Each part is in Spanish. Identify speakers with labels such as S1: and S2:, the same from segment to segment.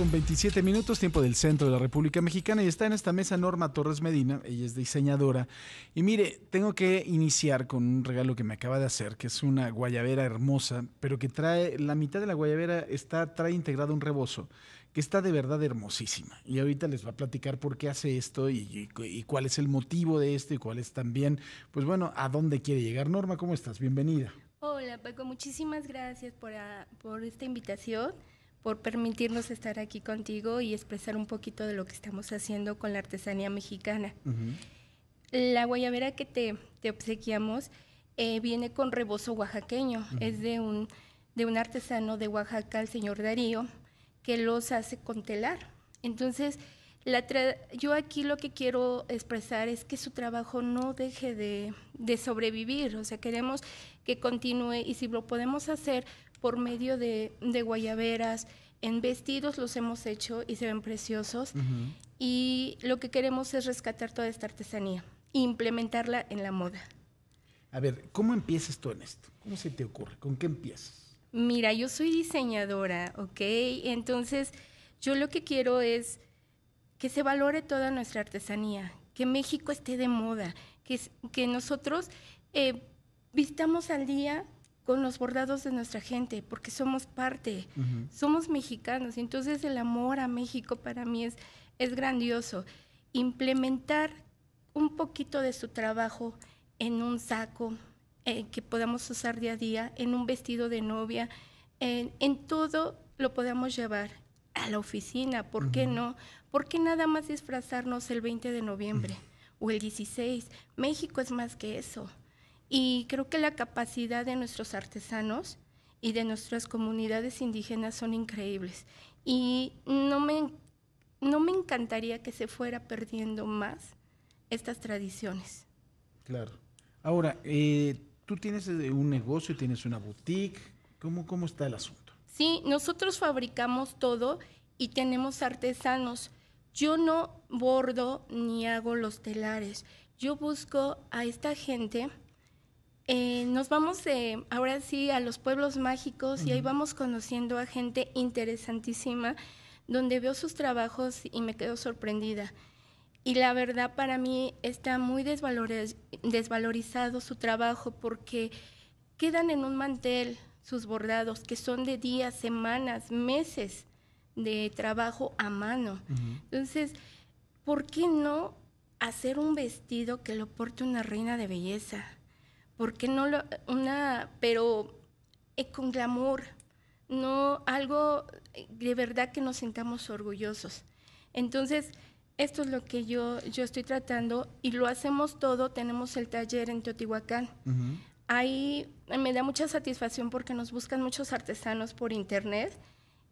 S1: con 27 minutos, tiempo del centro de la República Mexicana, y está en esta mesa Norma Torres Medina, ella es diseñadora. Y mire, tengo que iniciar con un regalo que me acaba de hacer, que es una guayabera hermosa, pero que trae, la mitad de la guayabera está, trae integrado un rebozo, que está de verdad hermosísima. Y ahorita les va a platicar por qué hace esto y, cuál es el motivo de esto y cuál es también, pues bueno, a dónde quiere llegar. Norma, ¿cómo estás? Bienvenida.
S2: Hola Paco, muchísimas gracias por, ah, por esta invitación por permitirnos estar aquí contigo y expresar un poquito de lo que estamos haciendo con la artesanía mexicana. La guayabera que te, te obsequiamos eh, viene con rebozo oaxaqueño, es de un, de un artesano de Oaxaca, el señor Darío, que los hace con telar. Entonces, la yo aquí lo que quiero expresar es que su trabajo no deje de, de sobrevivir, o sea, queremos que continúe y si lo podemos hacer por medio de, de guayaberas, en vestidos los hemos hecho y se ven preciosos. Y lo que queremos es rescatar toda esta artesanía implementarla en la moda.
S1: A ver, ¿cómo empiezas tú en esto? ¿Cómo se te ocurre? ¿Con qué empiezas?
S2: Mira, yo soy diseñadora, ¿ok? Entonces, yo lo que quiero es que se valore toda nuestra artesanía, que México esté de moda, que, que nosotros eh, visitamos al día con los bordados de nuestra gente, porque somos parte, somos mexicanos. Entonces el amor a México para mí es, es grandioso. Implementar un poquito de su trabajo en un saco eh, que podamos usar día a día, en un vestido de novia, en, todo lo podamos llevar a la oficina, ¿por qué no? ¿Por qué nada más disfrazarnos el 20 de noviembre o el 16? México es más que eso. Y creo que la capacidad de nuestros artesanos y de nuestras comunidades indígenas son increíbles. Y no me, no me encantaría que se fuera perdiendo más estas tradiciones.
S1: Claro. Ahora, eh, tú tienes eh, un negocio, tienes una boutique. ¿Cómo, ¿Cómo está el asunto?
S2: Sí, nosotros fabricamos todo y tenemos artesanos. Yo no bordo ni hago los telares. Yo busco a esta gente eh, nos vamos ahora sí a los pueblos mágicos y ahí vamos conociendo a gente interesantísima, donde veo sus trabajos y me quedo sorprendida. Y la verdad para mí está muy desvalorizado su trabajo porque quedan en un mantel sus bordados, que son de días, semanas, meses de trabajo a mano. Entonces, ¿por qué no hacer un vestido que lo porte una reina de belleza? ¿por qué no lo, una, pero eh, con glamour, no algo de verdad que nos sintamos orgullosos? Entonces, esto es lo que yo, yo estoy tratando y lo hacemos todo, tenemos el taller en Teotihuacán. Ahí me da mucha satisfacción porque nos buscan muchos artesanos por internet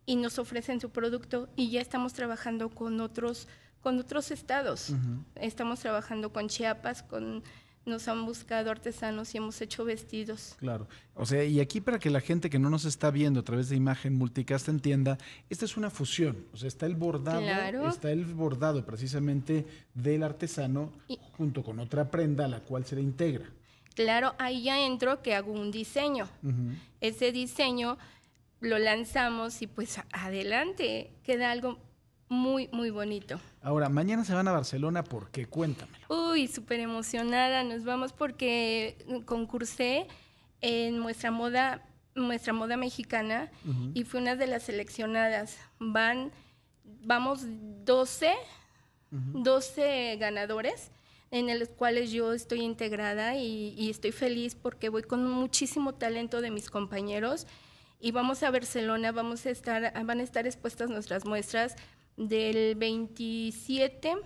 S2: y nos ofrecen su producto y ya estamos trabajando con otros, con otros estados. Estamos trabajando con Chiapas, con nos han buscado artesanos y hemos hecho vestidos.
S1: Claro. O sea, y aquí para que la gente que no nos está viendo a través de imagen multicast entienda, esta es una fusión. O sea, está el bordado, está el bordado precisamente del artesano junto con otra prenda a la cual se le integra.
S2: Claro, ahí ya entro que hago un diseño. Ese diseño lo lanzamos y pues adelante, queda algo muy, muy bonito.
S1: Ahora, mañana se van a Barcelona, porque, qué? Cuéntamelo.
S2: Uy, súper emocionada, nos vamos porque concursé en nuestra moda, nuestra moda mexicana y fui una de las seleccionadas. Van, vamos 12, ganadores en los cuales yo estoy integrada y, y estoy feliz porque voy con muchísimo talento de mis compañeros y vamos a Barcelona, vamos a estar, van a estar expuestas nuestras muestras del 27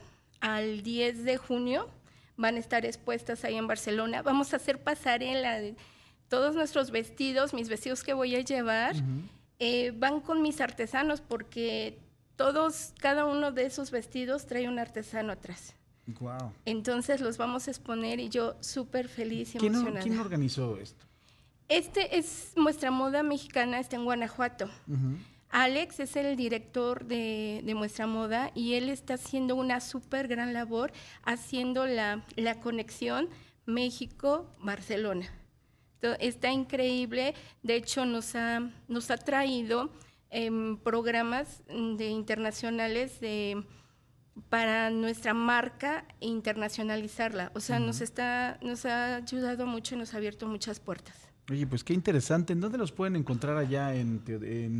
S2: al 10 de junio. Van a estar expuestas ahí en Barcelona. Vamos a hacer pasarela todos nuestros vestidos, mis vestidos que voy a llevar. Eh, van con mis artesanos porque todos, cada uno de esos vestidos trae un artesano atrás. Wow. Entonces los vamos a exponer y yo súper feliz y emocionada. ¿Quién
S1: organizó esto?
S2: Este es nuestra Moda Mexicana, está en Guanajuato. Alex es el director de, de Muestra Moda y él está haciendo una súper gran labor haciendo la, conexión México-Barcelona. Está increíble, de hecho nos ha, nos ha traído em, programas de internacionales de, para nuestra marca internacionalizarla. O sea, nos, está, nos ha ayudado mucho y nos ha abierto muchas puertas.
S1: Oye, pues qué interesante. ¿En dónde los pueden encontrar allá en,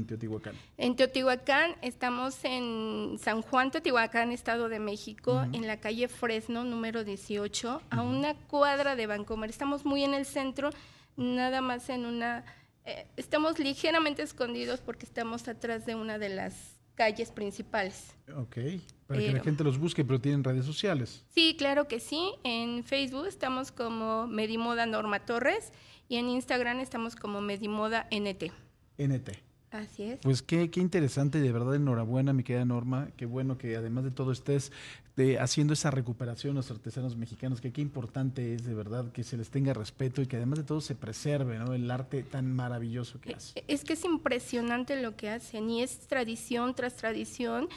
S1: Teotihuacán?
S2: En Teotihuacán estamos en San Juan, Teotihuacán, Estado de México, en la calle Fresno, número 18, a una cuadra de Bancomer. Estamos muy en el centro, nada más en una... Eh, estamos ligeramente escondidos porque estamos atrás de una de las calles principales.
S1: Ok, para que la gente los busque, pero tienen redes sociales.
S2: Sí, claro que sí. En Facebook estamos como Medimoda Norma Torres y en Instagram estamos como Medimoda NT. NT. Así es.
S1: Pues qué, qué interesante, de verdad enhorabuena, mi querida Norma. Qué bueno que además de todo estés de, eh, haciendo esa recuperación a los artesanos mexicanos, que qué importante es de verdad que se les tenga respeto y que además de todo se preserve ¿no? el arte tan maravilloso que e-,
S2: hace. Es que es impresionante lo que hacen y es tradición tras tradición.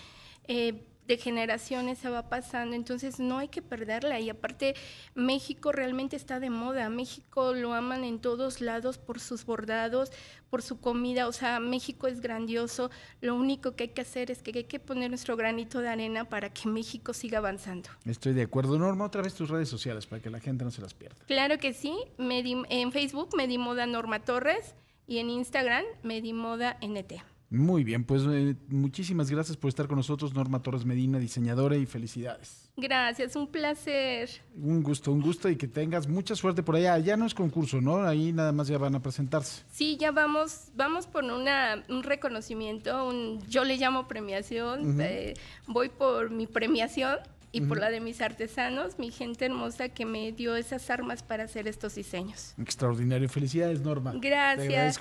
S2: Eh, de generaciones se va pasando, entonces no hay que perderla y aparte México realmente está de moda, México lo aman en todos lados por sus bordados, por su comida, o sea, México es grandioso, lo único que hay que hacer es que hay que poner nuestro granito de arena para que México siga avanzando.
S1: Estoy de acuerdo, Norma, otra vez tus redes sociales para que la gente no se las pierda.
S2: Claro que sí, en Facebook me di moda Norma Torres y en Instagram me di moda NT.
S1: Muy bien, pues eh, muchísimas gracias por estar con nosotros, Norma Torres Medina, diseñadora, y felicidades.
S2: Gracias, un placer.
S1: Un gusto, un gusto y que tengas mucha suerte por allá. Ya no es concurso, ¿no? Ahí nada más ya van a presentarse.
S2: Sí, ya vamos, vamos por una, un reconocimiento, un, yo le llamo premiación, eh, voy por mi premiación y por la de mis artesanos, mi gente hermosa que me dio esas armas para hacer estos diseños.
S1: Extraordinario, felicidades Norma. Gracias.